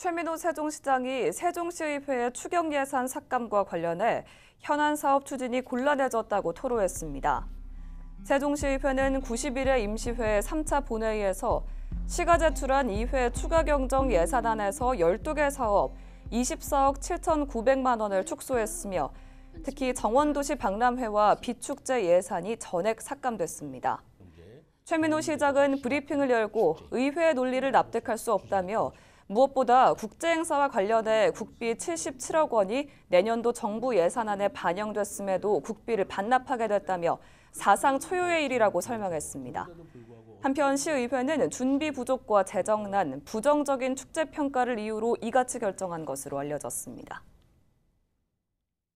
최민호 세종시장이 세종시의회의 추경 예산 삭감과 관련해 현안 사업 추진이 곤란해졌다고 토로했습니다. 세종시의회는 90일의 임시회 3차 본회의에서 시가 제출한 2회 추가경정 예산안에서 12개 사업 24억 7,900만 원을 축소했으며 특히 정원도시 박람회와 비축제 예산이 전액 삭감됐습니다. 최민호 시장은 브리핑을 열고 의회 논리를 납득할 수 없다며 무엇보다 국제행사와 관련해 국비 77억 원이 내년도 정부 예산안에 반영됐음에도 국비를 반납하게 됐다며 사상 초유의 일이라고 설명했습니다. 한편 시의회는 준비 부족과 재정난, 부정적인 축제 평가를 이유로 이같이 결정한 것으로 알려졌습니다.